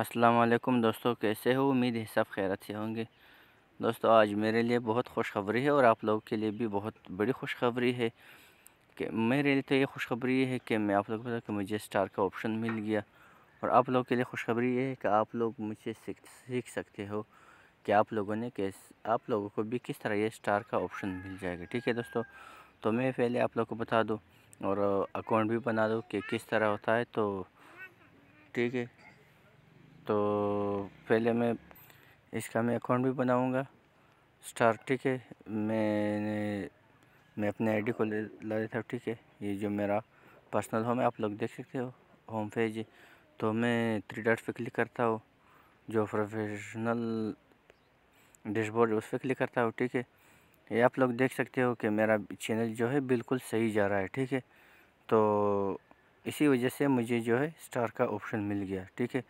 अस्सलाम वालेकुम दोस्तों कैसे हो उम्मीद है सब खैरत से होंगे दोस्तों आज मेरे लिए बहुत खुशखबरी है और आप लोगों के लिए भी बहुत बड़ी खुशखबरी है कि मेरे लिए तो ये खुशखबरी है कि मैं आप लोगों को पता कि मुझे स्टार का ऑप्शन मिल गया और आप लोगों के लिए खुशखबरी ये है कि आप लोग मुझे सीख सीख सकते हो कि आप लोगों ने कैस आप लोगों को भी किस तरह ये स्टार का ऑप्शन मिल जाएगा ठीक है दोस्तों तो मैं पहले आप लोग को बता दूँ और अकाउंट भी बना दूँ कि किस तरह होता है तो ठीक है तो पहले मैं इसका मैं अकाउंट भी बनाऊँगा स्टार ठीक है मैंने मैं अपने आईडी को ले ला देता हूँ ठीक है ये जो मेरा पर्सनल होम है आप लोग देख सकते हो होम पेज तो मैं थ्री डॉट पे क्लिक करता हूँ जो प्रोफेशनल डैशबोर्ड उस पर क्लिक करता हूँ ठीक है ये आप लोग देख सकते हो कि मेरा चैनल जो है बिल्कुल सही जा रहा है ठीक है तो इसी वजह से मुझे जो है स्टार का ऑप्शन मिल गया ठीक है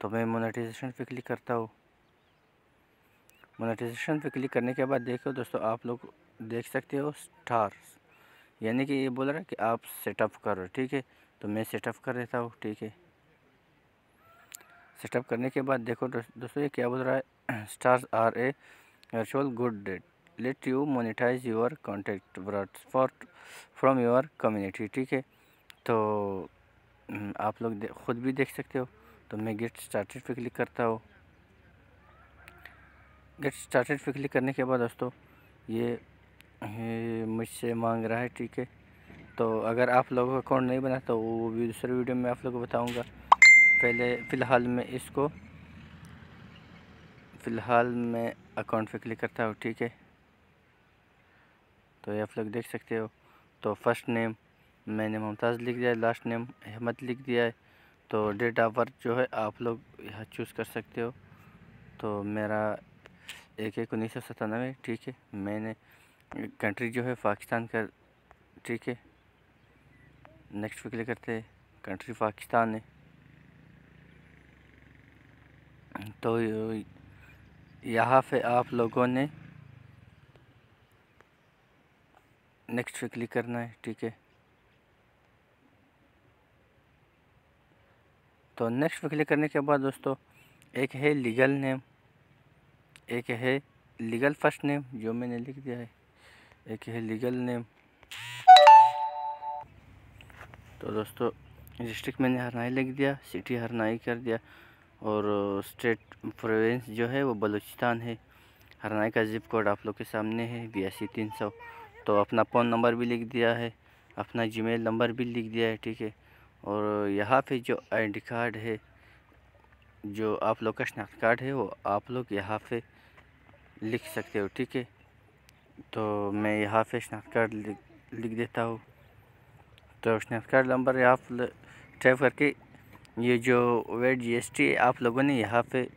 तो मैं मोनेटाइजेशन पे क्लिक करता हूँ मोनेटाइजेशन पे क्लिक करने के बाद देखो दोस्तों आप लोग देख सकते हो स्टार्स यानी कि ये बोल रहा है कि आप सेटअप करो ठीक है तो मैं सेटअप कर देता हूँ ठीक है सेटअप करने के बाद देखो दोस्तों ये क्या बोल रहा है stars are a virtual good that let you monetize your content broad for from your community ठीक है तो हम्म, आप लोग खुद भी देख सकते हो तो मैं गेट स्टार्टेड पे क्लिक करता हूँ गेट स्टार्टेड पे क्लिक करने के बाद दोस्तों ये मुझसे मांग रहा है ठीक है तो अगर आप लोगों का अकाउंट नहीं बना तो वो भी दूसरे वीडियो में आप लोगों को बताऊँगा पहले फ़िलहाल मैं इसको फ़िलहाल मैं अकाउंट पे क्लिक करता हूँ ठीक है तो ये आप लोग देख सकते हो तो फर्स्ट नेम मैंने मुमताज़ लिख दिया है लास्ट नेम अहमद लिख दिया है तो डेट ऑफ बर्थ जो है आप लोग यहाँ चूज़ कर सकते हो तो मेरा एक एक उन्नीस सौ सतानवे ठीक है मैंने कंट्री जो है पाकिस्तान का ठीक है नेक्स्ट पे क्लिक करते हैं कंट्री पाकिस्तान है तो यहाँ पे आप लोगों ने नेक्स्ट पे क्लिक करना है ठीक है तो नेक्स्ट पर क्लिक करने के बाद दोस्तों एक है लीगल नेम एक है लीगल फर्स्ट नेम जो मैंने लिख दिया है एक है लीगल नेम तो दोस्तों डिस्ट्रिक्ट मैंने हरनाई लिख दिया सिटी हरनाई कर दिया और स्टेट प्रोविंस जो है वो बलूचिस्तान है हरनाई का जिप कोड आप लोग के सामने है बियासी e तीन सौ तो अपना फ़ोन नंबर भी लिख दिया है अपना जीमेल नंबर भी लिख दिया है ठीक है और यहाँ पे जो आई डी कार्ड है जो आप लोग का शनाख्त कार्ड है वो आप लोग यहाँ पे लिख सकते हो ठीक है तो मैं यहाँ पे शनाख्त कार्ड लिख, लिख देता हूँ तो शनाख्त कार्ड नंबर आप टाइप करके ये जो वेट जीएसटी आप लोगों ने यहाँ पे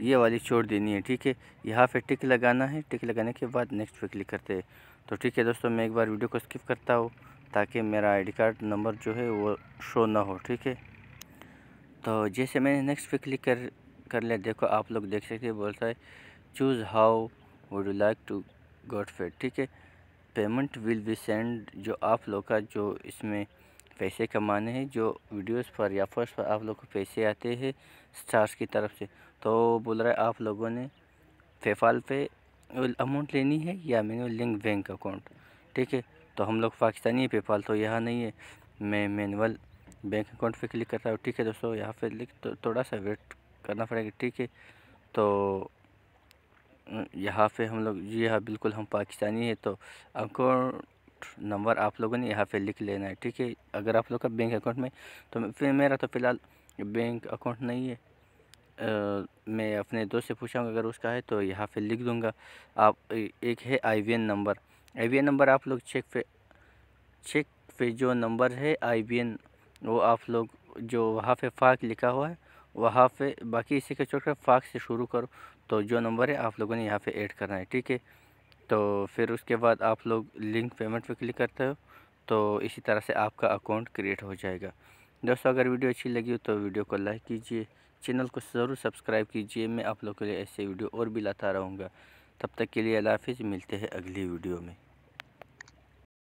ये वाली छोड़ देनी है ठीक है यहाँ पे टिक लगाना है टिक लगाने के बाद नेक्स्ट पे क्लिक करते हैं तो ठीक है दोस्तों मैं एक बार वीडियो को स्किप करता हूँ ताकि मेरा आईडी कार्ड नंबर जो है वो शो ना हो ठीक है तो जैसे मैंने नेक्स्ट पे क्लिक कर कर लिया देखो आप लोग देख सकते हैं बोलता है choose how would you like to get paid ठीक है पेमेंट विल बी सेंड जो आप लोग का जो इसमें पैसे कमाने हैं जो वीडियोस पर या फर्स्ट पर आप लोग को पैसे आते हैं स्टार्स की तरफ से तो बोल रहा है आप लोगों ने पेफाल पे अमाउंट लेनी है या मैंने लिंक बैंक अकाउंट ठीक है तो हम लोग पाकिस्तानी पेपाल तो यहाँ नहीं है मैं मैनुअल बैंक अकाउंट पे क्लिक कर रहा हूँ ठीक है दोस्तों यहाँ पे लिख तो थोड़ा सा वेट करना पड़ेगा ठीक है तो यहाँ पे हम लोग जी हाँ बिल्कुल हम पाकिस्तानी है तो अकाउंट नंबर आप लोगों ने यहाँ पे लिख लेना है ठीक है अगर आप लोग का बैंक अकाउंट में तो फिर मेरा तो फ़िलहाल बैंक अकाउंट नहीं है आ, मैं अपने दोस्त से पूछाऊँगा अगर उसका है तो यहाँ पे लिख दूँगा आप एक है आई नंबर आई नंबर आप लोग चेक पे चेक पे जो नंबर है आई वो आप लोग जो वहाँ पे फाक लिखा हुआ है वहाँ पे बाकी इसी के छोड़कर फाक से शुरू करो तो जो नंबर है आप लोगों ने यहाँ पे ऐड करना है ठीक है तो फिर उसके बाद आप लोग लिंक पेमेंट पे क्लिक करते हो तो इसी तरह से आपका अकाउंट क्रिएट हो जाएगा दोस्तों अगर वीडियो अच्छी लगी हो तो वीडियो को लाइक कीजिए चैनल को ज़रूर सब्सक्राइब कीजिए मैं आप लोग के लिए ऐसे वीडियो और भी लाता रहूँगा तब तक के लिए अल्लाह हाफिज़ मिलते हैं अगली वीडियो में